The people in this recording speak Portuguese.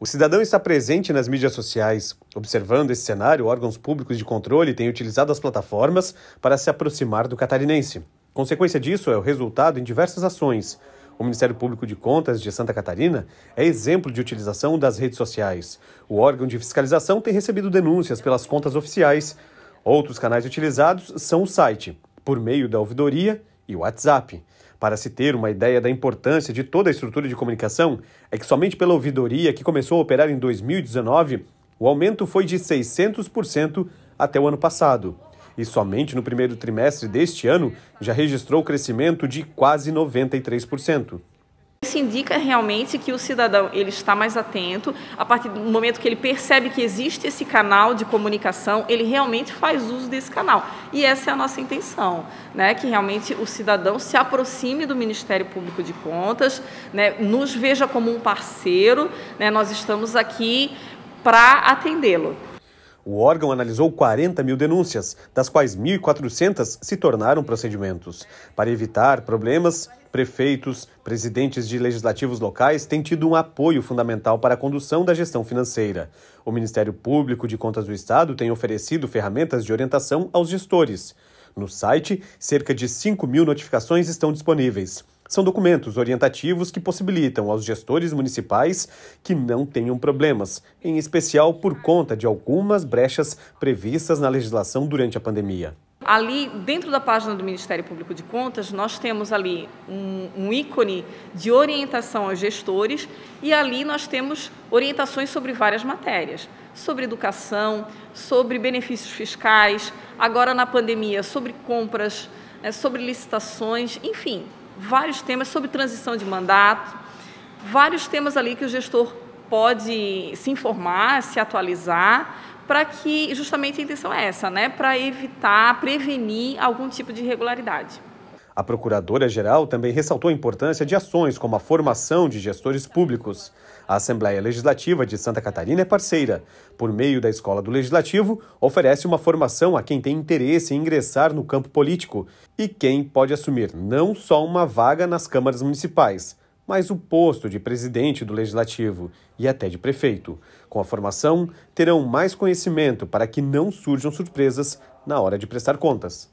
O cidadão está presente nas mídias sociais. Observando esse cenário, órgãos públicos de controle têm utilizado as plataformas para se aproximar do catarinense. Consequência disso é o resultado em diversas ações. O Ministério Público de Contas de Santa Catarina é exemplo de utilização das redes sociais. O órgão de fiscalização tem recebido denúncias pelas contas oficiais. Outros canais utilizados são o site, por meio da ouvidoria e WhatsApp. Para se ter uma ideia da importância de toda a estrutura de comunicação, é que somente pela ouvidoria, que começou a operar em 2019, o aumento foi de 600% até o ano passado. E somente no primeiro trimestre deste ano já registrou crescimento de quase 93%. Isso indica realmente que o cidadão ele está mais atento, a partir do momento que ele percebe que existe esse canal de comunicação, ele realmente faz uso desse canal. E essa é a nossa intenção, né? que realmente o cidadão se aproxime do Ministério Público de Contas, né? nos veja como um parceiro, né? nós estamos aqui para atendê-lo. O órgão analisou 40 mil denúncias, das quais 1.400 se tornaram procedimentos. Para evitar problemas, prefeitos, presidentes de legislativos locais têm tido um apoio fundamental para a condução da gestão financeira. O Ministério Público de Contas do Estado tem oferecido ferramentas de orientação aos gestores. No site, cerca de 5 mil notificações estão disponíveis. São documentos orientativos que possibilitam aos gestores municipais que não tenham problemas, em especial por conta de algumas brechas previstas na legislação durante a pandemia. Ali, dentro da página do Ministério Público de Contas, nós temos ali um, um, ícone de orientação aos gestores e ali nós temos orientações sobre várias matérias, sobre educação, sobre benefícios fiscais, agora na pandemia, sobre compras, né, sobre licitações, enfim, vários temas sobre transição de mandato, vários temas ali que o gestor pode se informar, se atualizar, para que justamente a intenção é essa, né? Para evitar, prevenir algum tipo de irregularidade. A Procuradora-Geral também ressaltou a importância de ações como a formação de gestores públicos. A Assembleia Legislativa de Santa Catarina é parceira. Por meio da Escola do Legislativo, oferece uma formação a quem tem interesse em ingressar no campo político e quem pode assumir não só uma vaga nas câmaras municipais, mas o posto de presidente do Legislativo e até de prefeito. Com a formação, terão mais conhecimento para que não surjam surpresas na hora de prestar contas.